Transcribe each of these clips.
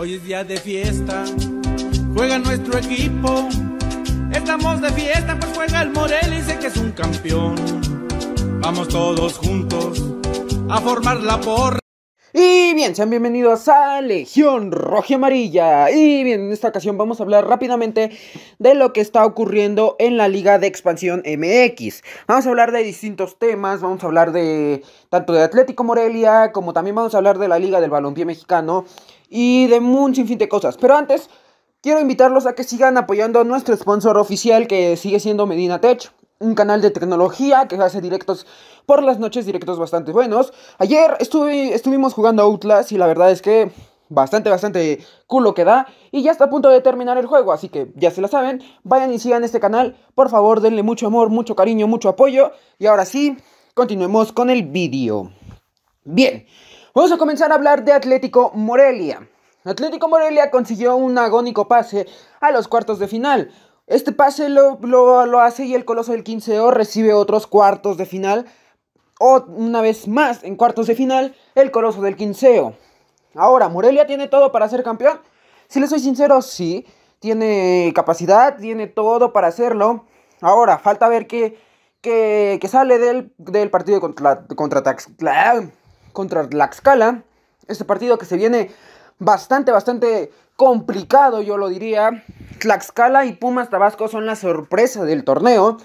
Hoy es día de fiesta, juega nuestro equipo. Estamos de fiesta, pues juega el Morel y sé que es un campeón. Vamos todos juntos a formar la porra. Y bien, sean bienvenidos a Legión Roja Amarilla. Y bien, en esta ocasión vamos a hablar rápidamente de lo que está ocurriendo en la Liga de Expansión MX. Vamos a hablar de distintos temas, vamos a hablar de tanto de Atlético Morelia, como también vamos a hablar de la Liga del Balompié Mexicano y de un sinfín de cosas. Pero antes, quiero invitarlos a que sigan apoyando a nuestro sponsor oficial que sigue siendo Medina Tech un canal de tecnología que hace directos por las noches directos bastante buenos. Ayer estuvimos jugando Outlast y la verdad es que bastante, bastante culo que da. Y ya está a punto de terminar el juego, así que ya se lo saben. Vayan y sigan este canal, por favor denle mucho amor, mucho cariño, mucho apoyo. Y ahora sí, continuemos con el vídeo. Bien, vamos a comenzar a hablar de Atlético Morelia. Atlético Morelia consiguió un agónico pase a los cuartos de final. Este pase lo, lo, lo hace y el Coloso del 15O recibe otros cuartos de final una vez más en cuartos de final el Coloso del Quinceo. Ahora, ¿Morelia tiene todo para ser campeón? Si le soy sincero, sí. Tiene capacidad, tiene todo para hacerlo. Ahora, falta ver qué, sale del, partido contra, contra, contra Tlaxcala. Este partido que se viene bastante, bastante complicado, yo lo diría. Tlaxcala y Pumas Tabasco son la sorpresa del torneo.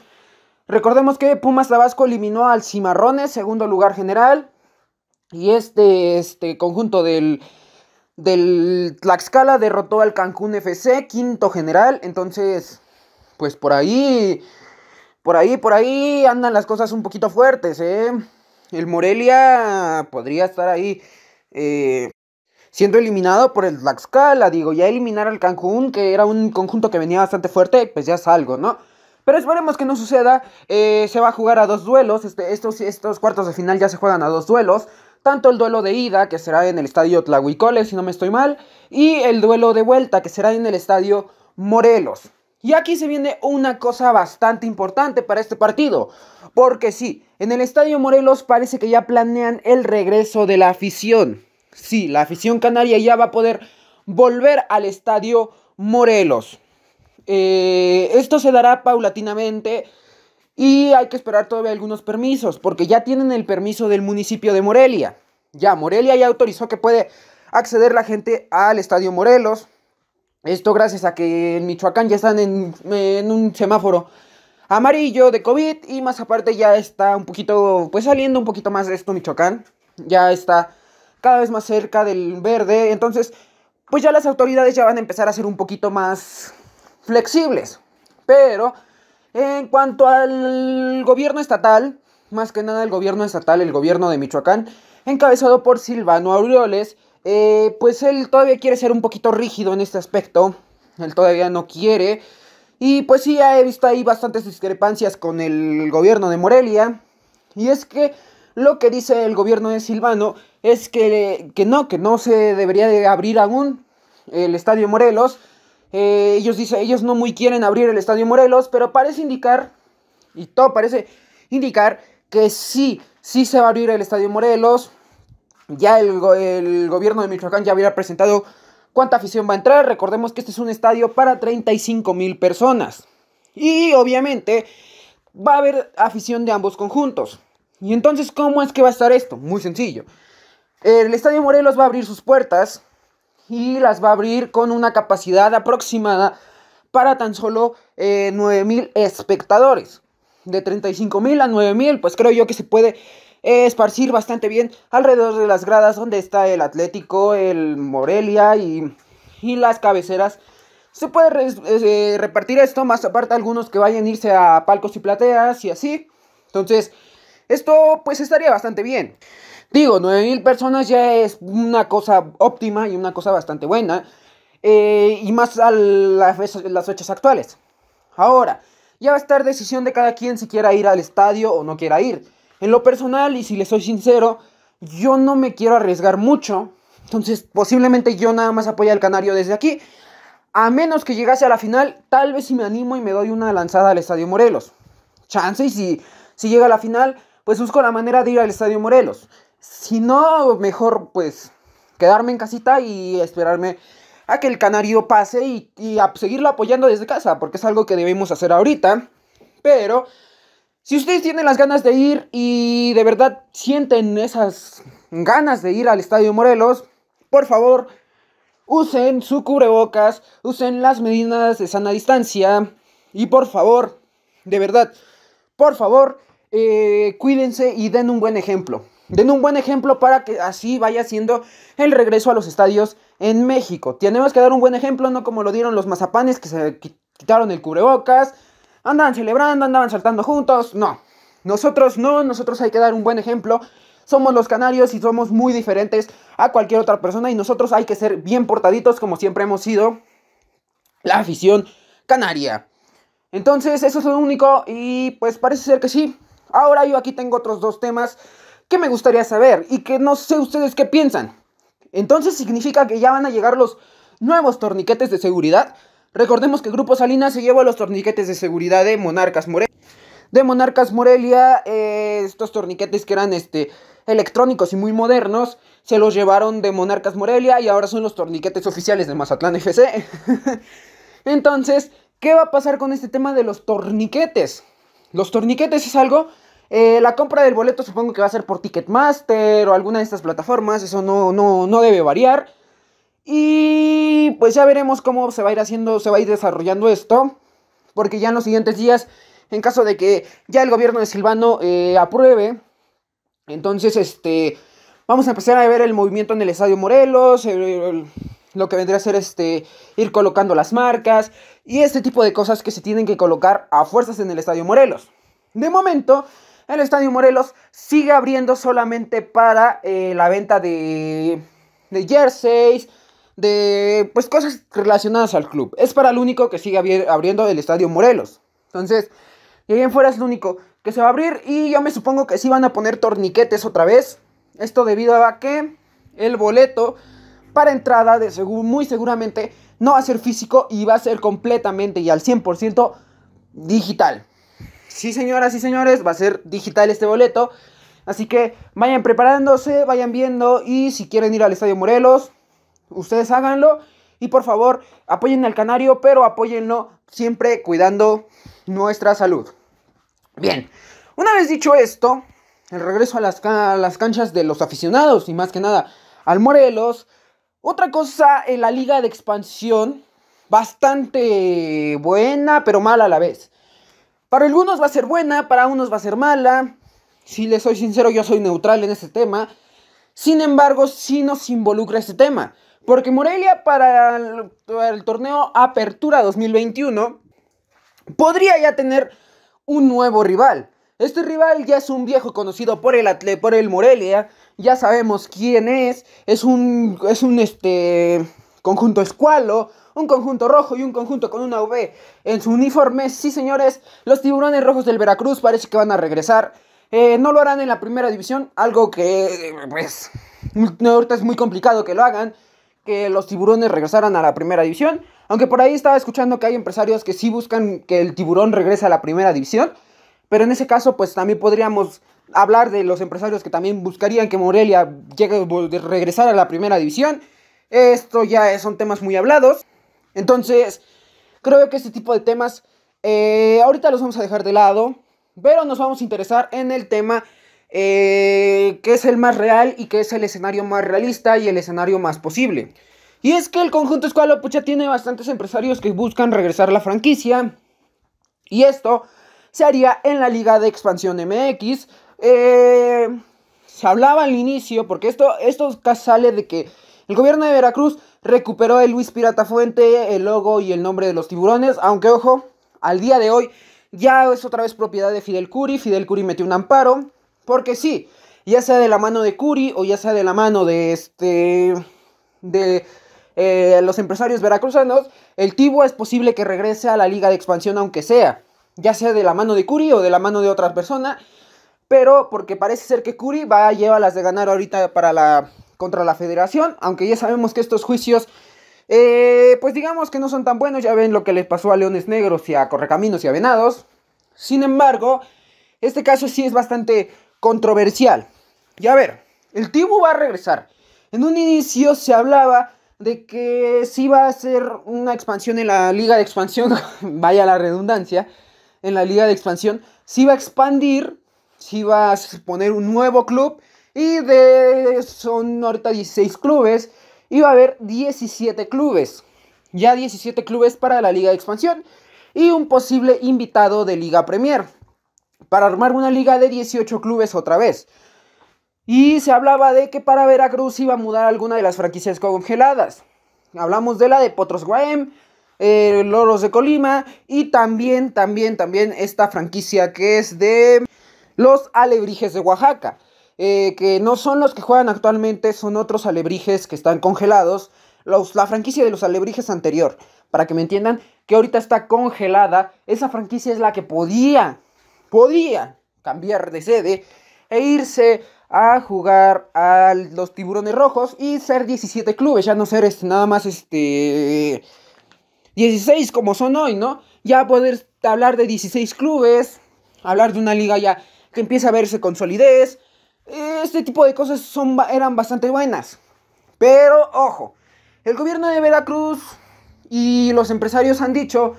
Recordemos que Pumas Tabasco eliminó al Cimarrones, segundo lugar general. Y este, este conjunto del, del Tlaxcala derrotó al Cancún FC, quinto general. Entonces, pues por ahí, por ahí, por ahí andan las cosas un poquito fuertes. ¿eh? El Morelia podría estar ahí eh, siendo eliminado por el Tlaxcala. Digo, ya eliminar al Cancún, que era un conjunto que venía bastante fuerte, pues ya es algo, ¿no? Pero esperemos que no suceda. Eh, se va a jugar a dos duelos. Este, estos, estos cuartos de final ya se juegan a dos duelos. Tanto el duelo de ida, que será en el estadio Tlahuicole, si no me estoy mal, y el duelo de vuelta, que será en el estadio Morelos. Y aquí se viene una cosa bastante importante para este partido, porque sí, en el Estadio Morelos parece que ya planean el regreso de la afición. Sí, la afición canaria ya va a poder volver al Estadio Morelos. Eh, esto se dará paulatinamente y hay que esperar todavía algunos permisos, porque ya tienen el permiso del municipio de Morelia. Ya, Morelia ya autorizó que puede acceder la gente al Estadio Morelos. Esto gracias a que en Michoacán ya están en, en un semáforo amarillo de COVID y más aparte ya está un poquito, pues saliendo un poquito más de esto Michoacán. Ya está cada vez más cerca del verde. Entonces, pues ya las autoridades ya van a empezar a ser un poquito más flexibles. Pero en cuanto al gobierno estatal, más que nada el gobierno estatal, el gobierno de Michoacán, encabezado por Silvano Aureoles, eh, pues él todavía quiere ser un poquito rígido en este aspecto, él todavía no quiere, y pues sí, he visto ahí bastantes discrepancias con el gobierno de Morelia, y es que lo que dice el gobierno de Silvano es que, que no, que no se debería de abrir aún el Estadio Morelos, eh, ellos dicen, ellos no muy quieren abrir el Estadio Morelos, pero parece indicar, y todo parece indicar que sí, sí se va a abrir el Estadio Morelos. Ya el, gobierno de Michoacán ya hubiera presentado cuánta afición va a entrar. Recordemos que este es un estadio para 35 mil personas. Y obviamente va a haber afición de ambos conjuntos. Y entonces, ¿cómo es que va a estar esto? Muy sencillo. El Estadio Morelos va a abrir sus puertas y las va a abrir con una capacidad aproximada para tan solo 9.000 eh, espectadores. De 35.000 a 9.000, pues creo yo que se puede eh, esparcir bastante bien alrededor de las gradas donde está el Atlético, el Morelia y, las cabeceras. Se puede eh, repartir esto, más aparte algunos que vayan a irse a palcos y plateas y así. Entonces, esto pues estaría bastante bien. Digo, 9.000 personas ya es una cosa óptima y una cosa bastante buena. Eh, y más a las fechas actuales. Ahora, ya va a estar decisión de cada quien si quiera ir al estadio o no quiera ir. En lo personal, y si le soy sincero, yo no me quiero arriesgar mucho. Entonces, posiblemente yo nada más apoye al Canario desde aquí. A menos que llegase a la final, tal vez si me animo y me doy una lanzada al Estadio Morelos. Chance y si llega a la final, pues busco la manera de ir al Estadio Morelos. Si no, mejor pues quedarme en casita y esperarme a que el canario pase y, a seguirlo apoyando desde casa, porque es algo que debemos hacer ahorita. Pero si ustedes tienen las ganas de ir y de verdad sienten esas ganas de ir al Estadio Morelos, por favor, usen su cubrebocas, usen las medidas de sana distancia y por favor, de verdad, por favor, eh, cuídense y den un buen ejemplo den un buen ejemplo para que así vaya siendo el regreso a los estadios en México. Tenemos que dar un buen ejemplo, no como lo dieron los mazapanes que se quitaron el cubrebocas, andaban celebrando, andaban saltando juntos. No, nosotros no, nosotros hay que dar un buen ejemplo. Somos los canarios y somos muy diferentes a cualquier otra persona y nosotros hay que ser bien portaditos como siempre hemos sido la afición canaria. Entonces, eso es lo único y pues parece ser que sí. Ahora yo aquí tengo otros dos temas ¿Qué me gustaría saber y que no sé ustedes qué piensan. Entonces significa que ya van a llegar los nuevos torniquetes de seguridad. Recordemos que Grupo Salinas se llevó los torniquetes de seguridad de Monarcas Morelia. De Monarcas Morelia, eh, estos torniquetes que eran este, electrónicos y muy modernos, se los llevaron de Monarcas Morelia y ahora son los torniquetes oficiales de Mazatlán FC. Entonces, ¿qué va a pasar con este tema de los torniquetes? Los torniquetes es algo eh, la compra del boleto supongo que va a ser por Ticketmaster o alguna de estas plataformas, eso no, debe variar. Y pues ya veremos cómo se va a ir haciendo, se va a ir desarrollando esto, porque ya en los siguientes días, en caso de que ya el gobierno de Silvano eh, apruebe, entonces este, vamos a empezar a ver el movimiento en el Estadio Morelos, lo que vendría a ser este, ir colocando las marcas y este tipo de cosas que se tienen que colocar a fuerzas en el Estadio Morelos. De momento, el Estadio Morelos sigue abriendo solamente para eh, la venta de, jerseys, de pues cosas relacionadas al club. Es para el único que sigue abriendo el Estadio Morelos. Entonces, de ahí en fuera es lo único que se va a abrir y yo me supongo que sí van a poner torniquetes otra vez. Esto debido a que el boleto para entrada de muy seguramente no va a ser físico y va a ser completamente y al 100% digital. Sí, señoras y señores, va a ser digital este boleto. Así que vayan preparándose, vayan viendo y si quieren ir al Estadio Morelos, ustedes háganlo. Y por favor, apoyen al Canario, pero apóyenlo siempre cuidando nuestra salud. Bien, una vez dicho esto, el regreso a las canchas de los aficionados y más que nada al Morelos. Otra cosa en la liga de expansión, bastante buena pero mala a la vez. Para algunos va a ser buena, para unos va a ser mala. Si les soy sincero, yo soy neutral en este tema. Sin embargo, sí nos involucra este tema. Porque Morelia para el, torneo Apertura 2021 podría ya tener un nuevo rival. Este rival ya es un viejo conocido por el Atle, por el Morelia. Ya sabemos quién es. Es un, es un este, conjunto escualo, un conjunto rojo y un conjunto con una V en su uniforme. Sí, señores, los tiburones rojos del Veracruz parece que van a regresar. Eh, no lo harán en la primera división, algo que, eh, pues, ahorita es muy complicado que lo hagan, que los tiburones regresaran a la primera división. Aunque por ahí estaba escuchando que hay empresarios que sí buscan que el tiburón regrese a la primera división. Pero en ese caso, pues también podríamos hablar de los empresarios que también buscarían que Morelia llegue a regresar a la primera división. Esto ya son temas muy hablados. Entonces, creo que este tipo de temas eh, ahorita los vamos a dejar de lado, pero nos vamos a interesar en el tema eh, que es el más real y que es el escenario más realista y el escenario más posible. Y es que el conjunto Escualo Pucha tiene bastantes empresarios que buscan regresar a la franquicia. Y esto se haría en la Liga de Expansión MX. Eh, se hablaba al inicio, porque esto, esto sale de que el gobierno de Veracruz Recuperó el Luis Pirata Fuente, el logo y el nombre de los tiburones, aunque ojo, al día de hoy ya es otra vez propiedad de Fidel Curi, Fidel Curi metió un amparo, porque sí, ya sea de la mano de Curi o ya sea de la mano de este de eh, los empresarios veracruzanos, el tiburón es posible que regrese a la liga de expansión aunque sea, ya sea de la mano de Curi o de la mano de otra persona, pero porque parece ser que Curi va a llevar las de ganar ahorita para la contra la federación, aunque ya sabemos que estos juicios, eh, pues digamos que no son tan buenos, ya ven lo que les pasó a Leones Negros y a Correcaminos y a Venados. Sin embargo, este caso sí es bastante controversial. Y a ver, el Tibu va a regresar. En un inicio se hablaba de que si va a ser una expansión en la liga de expansión, vaya la redundancia, en la liga de expansión, si va a expandir, si va a poner un nuevo club y de son ahorita 16 clubes iba a haber 17 clubes. Ya 17 clubes para la Liga de Expansión y un posible invitado de Liga Premier para armar una liga de 18 clubes otra vez. Y se hablaba de que para Veracruz iba a mudar alguna de las franquicias congeladas. Hablamos de la de Potros Guaem, eh, Loros de Colima y también, también, también esta franquicia que es de los Alebrijes de Oaxaca. Eh, que no son los que juegan actualmente, son otros alebrijes que están congelados. la franquicia de los alebrijes anterior, para que me entiendan, que ahorita está congelada. Esa franquicia es la que podía, podía cambiar de sede e irse a jugar a los tiburones rojos y ser 17 clubes, ya no ser este, nada más este 16 como son hoy, ¿no? Ya poder hablar de 16 clubes, hablar de una liga ya que empieza a verse con solidez, este tipo de cosas eran bastante buenas. Pero ojo, el gobierno de Veracruz y los empresarios han dicho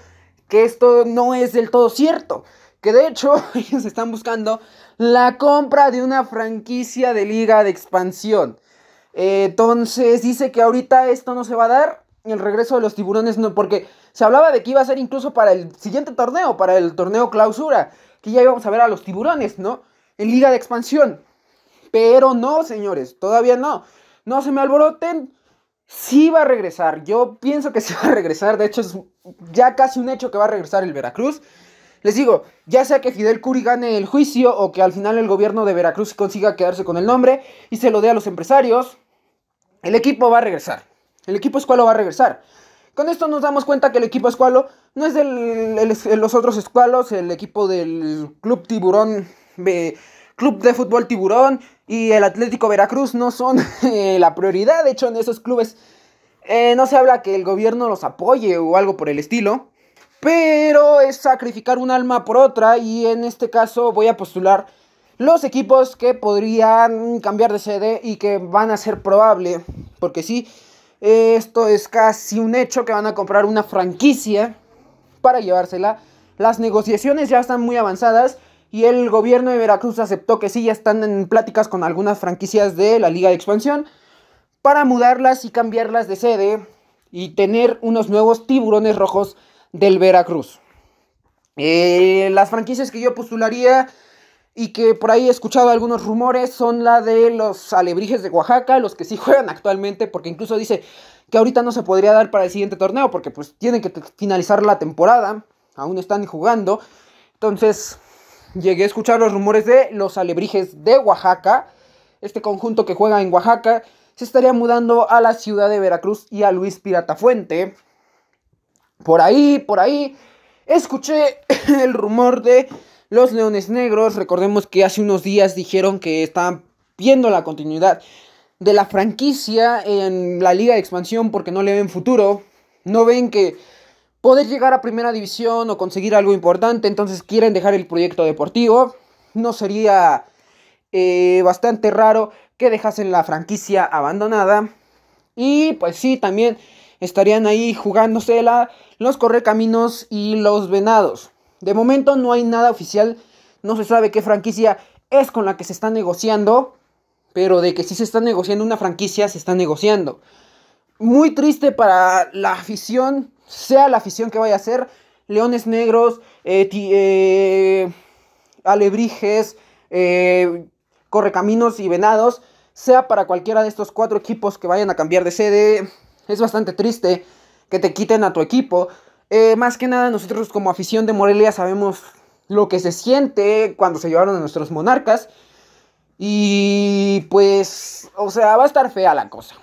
que esto no es del todo cierto. Que de hecho ellos están buscando la compra de una franquicia de liga de expansión. Entonces dice que ahorita esto no se va a dar. El regreso de los tiburones no, porque se hablaba de que iba a ser incluso para el siguiente torneo, para el torneo clausura, que ya íbamos a ver a los tiburones, ¿no? En liga de expansión. Pero no, señores, todavía no. No se me alboroten. Sí va a regresar. Yo pienso que sí va a regresar. De hecho, es ya casi un hecho que va a regresar el Veracruz. Les digo, ya sea que Fidel Curi gane el juicio o que al final el gobierno de Veracruz consiga quedarse con el nombre y se lo dé a los empresarios, el equipo va a regresar. El equipo escualo va a regresar. Con esto nos damos cuenta que el equipo escualo no es de los otros escualos, el equipo del Club Tiburón, de, Club de Fútbol Tiburón, y el Atlético Veracruz no son eh, la prioridad. De hecho, en esos clubes eh, no se habla que el gobierno los apoye o algo por el estilo. Pero es sacrificar un alma por otra y en este caso voy a postular los equipos que podrían cambiar de sede y que van a ser probable. Porque sí, eh, esto es casi un hecho que van a comprar una franquicia para llevársela. Las negociaciones ya están muy avanzadas y el gobierno de Veracruz aceptó que sí, ya están en pláticas con algunas franquicias de la Liga de Expansión para mudarlas y cambiarlas de sede y tener unos nuevos tiburones rojos del Veracruz. Eh, las franquicias que yo postularía y que por ahí he escuchado algunos rumores son la de los alebrijes de Oaxaca, los que sí juegan actualmente, porque incluso dice que ahorita no se podría dar para el siguiente torneo, porque pues tienen que finalizar la temporada, aún están jugando. Entonces, llegué a escuchar los rumores de los alebrijes de Oaxaca, este conjunto que juega en Oaxaca, se estaría mudando a la ciudad de Veracruz y a Luis Piratafuente. Por ahí, por ahí, escuché el rumor de los Leones Negros. Recordemos que hace unos días dijeron que estaban viendo la continuidad de la franquicia en la liga de expansión porque no le ven futuro. No ven que poder llegar a primera división o conseguir algo importante, entonces quieren dejar el proyecto deportivo, no sería eh, bastante raro que dejasen la franquicia abandonada. Y pues sí, también estarían ahí jugándose los correcaminos y los venados. De momento no hay nada oficial, no se sabe qué franquicia es con la que se está negociando, pero de que sí se está negociando una franquicia, se está negociando muy triste para la afición, sea la afición que vaya a ser, Leones Negros, eh, eh, Alebrijes, eh, Correcaminos y Venados, sea para cualquiera de estos cuatro equipos que vayan a cambiar de sede, es bastante triste que te quiten a tu equipo. más que nada nosotros como afición de Morelia sabemos lo que se siente cuando se llevaron a nuestros monarcas. Y pues, o sea, va a estar fea la cosa.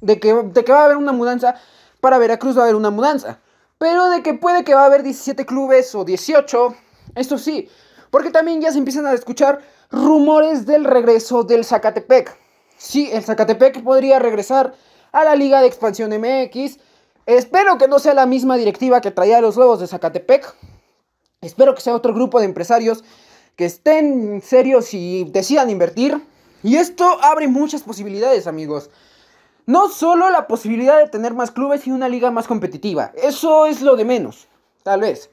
De que, va a haber una mudanza, para Veracruz va a haber una mudanza. Pero de que puede que va a haber 17 clubes o 18, esto sí. Porque también ya se empiezan a escuchar rumores del regreso del Zacatepec. Sí, el Zacatepec podría regresar a la Liga de Expansión MX. Espero que no sea la misma directiva que traía los Lobos de Zacatepec. Espero que sea otro grupo de empresarios que estén serios y decidan invertir. Y esto abre muchas posibilidades, amigos. No solo la posibilidad de tener más clubes y una liga más competitiva, eso es lo de menos, tal vez,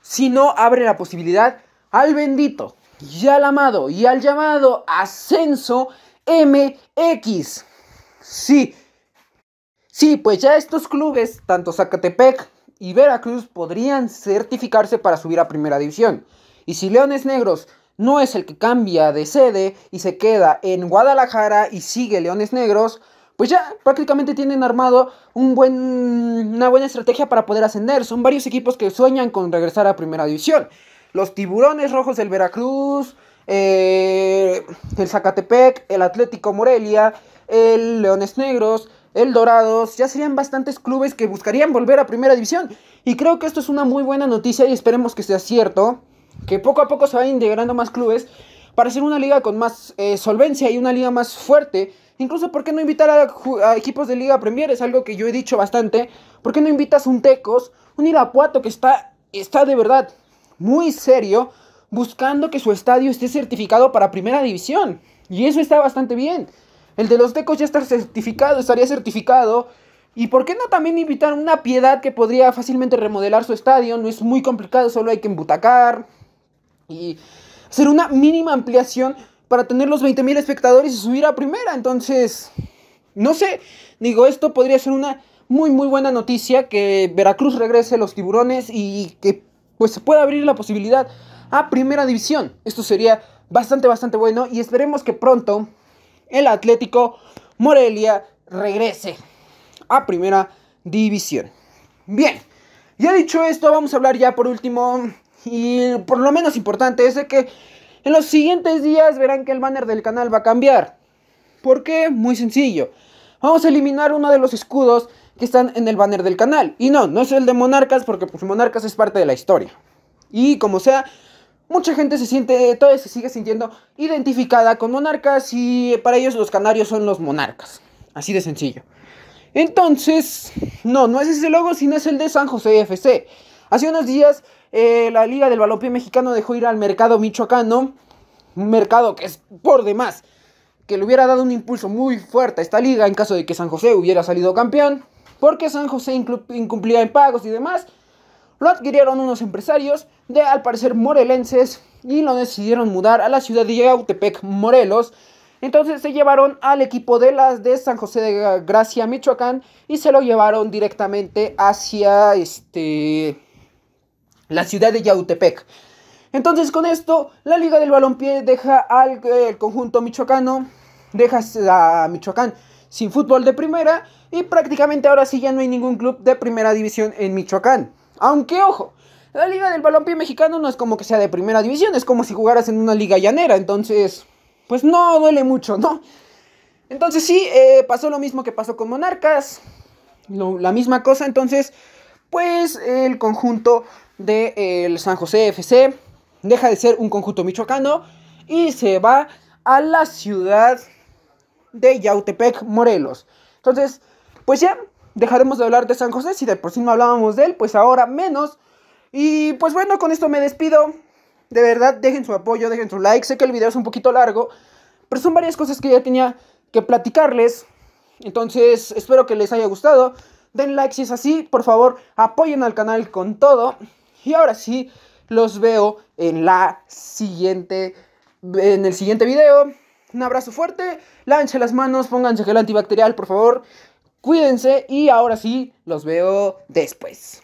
sino abre la posibilidad al bendito y al amado y al llamado ascenso MX. Sí, sí, pues ya estos clubes, tanto Zacatepec y Veracruz, podrían certificarse para subir a primera división. Y si Leones Negros no es el que cambia de sede y se queda en Guadalajara y sigue Leones Negros, pues ya prácticamente tienen armado un buen, una buena estrategia para poder ascender. Son varios equipos que sueñan con regresar a primera división. Los tiburones rojos del Veracruz, eh, el Zacatepec, el Atlético Morelia, el Leones Negros, el Dorados, ya serían bastantes clubes que buscarían volver a primera división. Y creo que esto es una muy buena noticia y esperemos que sea cierto, que poco a poco se vayan integrando más clubes para hacer una liga con más eh, solvencia y una liga más fuerte Incluso, ¿por qué no invitar a, equipos de Liga Premier? Es algo que yo he dicho bastante. ¿Por qué no invitas un Tecos, un Irapuato que está, está de verdad muy serio, buscando que su estadio esté certificado para Primera División? Y eso está bastante bien. El de los Tecos ya está certificado, estaría certificado. ¿Y por qué no también invitar una piedad que podría fácilmente remodelar su estadio? No es muy complicado, solo hay que embutacar y hacer una mínima ampliación para tener los 20.000 espectadores y subir a primera. Entonces, no sé, digo, esto podría ser una muy, muy buena noticia, que Veracruz regrese a los tiburones y que pues se pueda abrir la posibilidad a primera división. Esto sería bastante, bastante bueno y esperemos que pronto el Atlético Morelia regrese a primera división. Bien, ya dicho esto, vamos a hablar ya por último y por lo menos importante es de que en los siguientes días verán que el banner del canal va a cambiar. ¿Por qué? Muy sencillo. Vamos a eliminar uno de los escudos que están en el banner del canal. Y no, no es el de Monarcas porque pues, Monarcas es parte de la historia. Y como sea, mucha gente se siente, todavía se sigue sintiendo identificada con Monarcas y para ellos los canarios son los Monarcas. Así de sencillo. Entonces, no, no es ese logo, sino es el de San José FC. Hace unos días eh, la Liga del Balompié Mexicano dejó ir al mercado michoacano, un mercado que es por demás, que le hubiera dado un impulso muy fuerte a esta liga en caso de que San José hubiera salido campeón, porque San José incumplía en pagos y demás. Lo adquirieron unos empresarios de al parecer morelenses y lo decidieron mudar a la ciudad de Yautepec, Morelos. Entonces se llevaron al equipo de las de San José de Gracia, Michoacán, y se lo llevaron directamente hacia este la ciudad de Yautepec. Entonces con esto, la Liga del Balompié deja al eh, conjunto michoacano, deja a Michoacán sin fútbol de primera y prácticamente ahora sí ya no hay ningún club de primera división en Michoacán. Aunque ojo, la liga del balompié mexicano no es como que sea de primera división, es como si jugaras en una liga llanera, entonces pues no duele mucho, ¿no? Entonces sí, eh, pasó lo mismo que pasó con Monarcas, la misma cosa, entonces pues el conjunto de de eh, San José FC, deja de ser un conjunto michoacano y se va a la ciudad de Yautepec, Morelos. Entonces, pues ya dejaremos de hablar de San José, si de por sí no hablábamos de él, pues ahora menos. Y pues bueno, con esto me despido. De verdad, dejen su apoyo, dejen su like. Sé que el video es un poquito largo, pero son varias cosas que ya tenía que platicarles. Entonces, espero que les haya gustado. Den like si es así, por favor, apoyen al canal con todo. Y ahora sí, los veo en la siguiente, en el siguiente video. Un abrazo fuerte, lánchen las manos, pónganse gel antibacterial, por favor. Cuídense y ahora sí, los veo después.